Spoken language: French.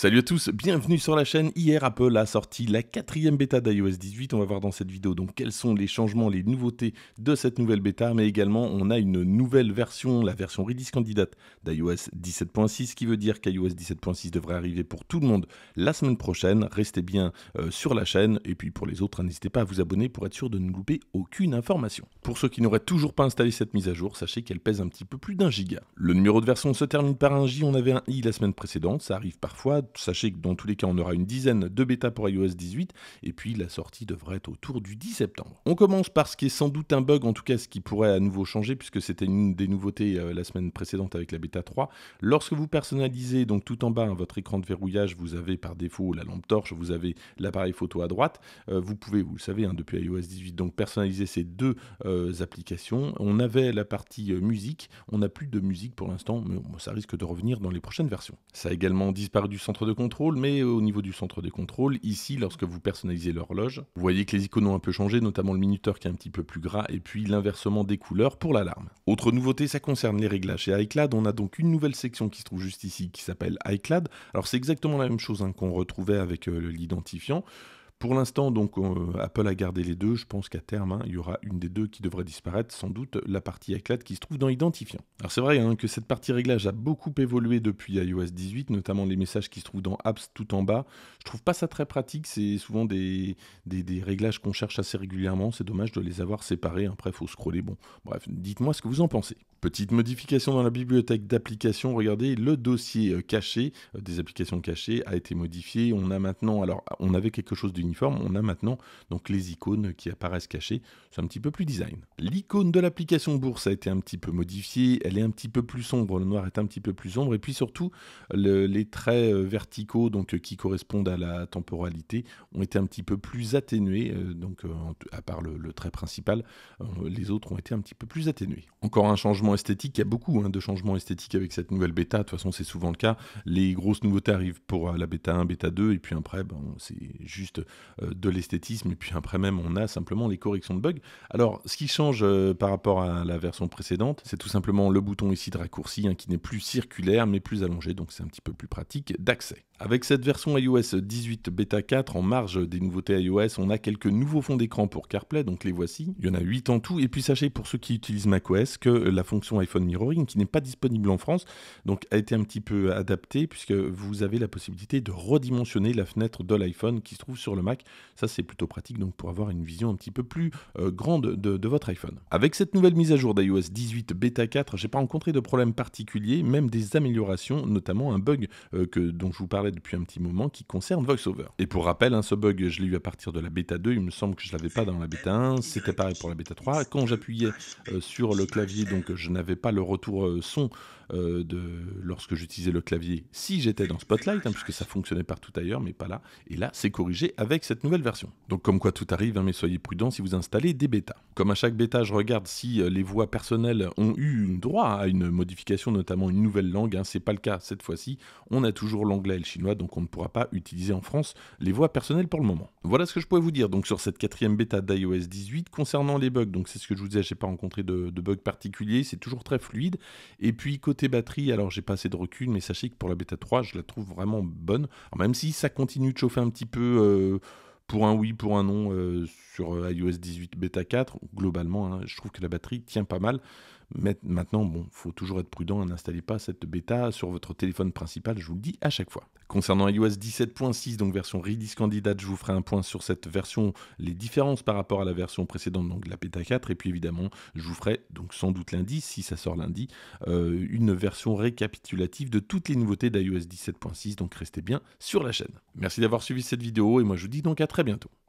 Salut à tous, bienvenue sur la chaîne. Hier, Apple a sorti la quatrième bêta d'iOS 18. On va voir dans cette vidéo donc quels sont les changements, les nouveautés de cette nouvelle bêta, mais également on a une nouvelle version, la version Redis candidate d'iOS 17.6, qui veut dire qu'iOS 17.6 devrait arriver pour tout le monde la semaine prochaine. Restez bien euh, sur la chaîne et puis pour les autres, n'hésitez pas à vous abonner pour être sûr de ne louper aucune information. Pour ceux qui n'auraient toujours pas installé cette mise à jour, sachez qu'elle pèse un petit peu plus d'un giga. Le numéro de version se termine par un J. On avait un i la semaine précédente, ça arrive parfois Sachez que dans tous les cas, on aura une dizaine de bêta pour iOS 18, et puis la sortie devrait être autour du 10 septembre. On commence par ce qui est sans doute un bug, en tout cas ce qui pourrait à nouveau changer, puisque c'était une des nouveautés euh, la semaine précédente avec la bêta 3. Lorsque vous personnalisez, donc tout en bas, hein, votre écran de verrouillage, vous avez par défaut la lampe torche, vous avez l'appareil photo à droite. Euh, vous pouvez, vous le savez, hein, depuis iOS 18, donc personnaliser ces deux euh, applications. On avait la partie musique, on n'a plus de musique pour l'instant, mais ça risque de revenir dans les prochaines versions. Ça a également disparu du centre de contrôle, mais euh, au niveau du centre de contrôle, ici, lorsque vous personnalisez l'horloge, vous voyez que les icônes ont un peu changé, notamment le minuteur qui est un petit peu plus gras, et puis l'inversement des couleurs pour l'alarme. Autre nouveauté, ça concerne les réglages chez iCloud. On a donc une nouvelle section qui se trouve juste ici, qui s'appelle iCloud. Alors c'est exactement la même chose hein, qu'on retrouvait avec euh, l'identifiant. Pour l'instant, donc, euh, Apple a gardé les deux. Je pense qu'à terme, hein, il y aura une des deux qui devrait disparaître, sans doute la partie éclate qui se trouve dans Identifiant. Alors c'est vrai hein, que cette partie réglage a beaucoup évolué depuis iOS 18, notamment les messages qui se trouvent dans Apps tout en bas. Je trouve pas ça très pratique, c'est souvent des, des réglages qu'on cherche assez régulièrement. C'est dommage de les avoir séparés. Après, il faut scroller. Bon, bref, dites-moi ce que vous en pensez. Petite modification dans la bibliothèque d'applications. Regardez, le dossier euh, caché euh, des applications cachées a été modifié. On a maintenant, alors ah, on avait quelque chose d'uniforme, on a maintenant donc les icônes qui apparaissent cachées. C'est un petit peu plus design. L'icône de l'application bourse a été un petit peu modifiée. Elle est un petit peu plus sombre. Le noir est un petit peu plus sombre. Et puis surtout, les traits euh, verticaux, donc qui correspondent à la temporalité, ont été un petit peu plus atténués. Donc, à part le trait principal, les autres ont été un petit peu plus atténués. Encore un changement esthétique, il y a beaucoup hein, de changements esthétiques avec cette nouvelle bêta. De toute façon, c'est souvent le cas. Les grosses nouveautés arrivent pour euh, la bêta 1, bêta 2, et puis après, ben, c'est juste euh, de l'esthétisme, et puis après même, on a simplement les corrections de bugs. Alors, ce qui change euh, par rapport à la version précédente, c'est tout simplement le bouton ici de raccourci hein, qui n'est plus circulaire, mais plus allongé, donc c'est un petit peu plus pratique d'accès. Avec cette version iOS 18 bêta 4, en marge des nouveautés iOS, on a quelques nouveaux fonds d'écran pour CarPlay, donc les voici. Il y en a 8 en tout. Et puis sachez pour ceux qui utilisent macOS que la fonction fonction iPhone Mirroring qui n'est pas disponible en France, donc a été un petit peu adaptée puisque vous avez la possibilité de redimensionner la fenêtre de l'iPhone qui se trouve sur le Mac. Ça, c'est plutôt pratique donc pour avoir une vision un petit peu plus euh, grande de, votre iPhone. Avec cette nouvelle mise à jour d'iOS 18 Beta 4, j'ai pas rencontré de problème particulier, même des améliorations, notamment un bug euh, que, dont je vous parlais depuis un petit moment qui concerne VoiceOver. Et pour rappel, hein, ce bug, je l'ai eu à partir de la bêta 2, il me semble que je l'avais pas dans la bêta 1, c'était pareil pour la bêta 3. Quand j'appuyais euh, sur le clavier, donc je n'avait n'avais pas le retour euh, son euh, de lorsque j'utilisais le clavier si j'étais dans Spotlight, hein, puisque ça fonctionnait partout ailleurs, mais pas là. Et là, c'est corrigé avec cette nouvelle version. Donc comme quoi tout arrive, hein, mais soyez prudents si vous installez des bêtas. Comme à chaque bêta, je regarde si euh, les voix personnelles ont eu droit à une modification, notamment une nouvelle langue. Hein. c'est pas le cas cette fois-ci. On a toujours l'anglais et le chinois, donc on ne pourra pas utiliser en France les voix personnelles pour le moment. Voilà ce que je pouvais vous dire donc sur cette quatrième bêta d'iOS 18 concernant les bugs. Donc c'est ce que je vous disais, j'ai pas rencontré de, de bugs particuliers. C'est toujours très fluide. Et puis côté batterie, alors j'ai pas assez de recul, mais sachez que pour la bêta 3, je la trouve vraiment bonne. même si ça continue de chauffer un petit peu euh, pour un oui, pour un non euh, sur euh, iOS 18 Beta 4, globalement, hein, je trouve que la batterie tient pas mal. Mais maintenant, bon, faut toujours être prudent, hein, n'installez pas cette bêta sur votre téléphone principal, je vous le dis à chaque fois. Concernant iOS 17.6, donc version Redis candidate, je vous ferai un point sur cette version, les différences par rapport à la version précédente, donc la bêta 4, et puis évidemment, je vous ferai, donc sans doute lundi, si ça sort lundi, euh, une version récapitulative de toutes les nouveautés d'iOS 17.6, donc restez bien sur la chaîne. Merci d'avoir suivi cette vidéo, et moi je vous dis donc à très bientôt.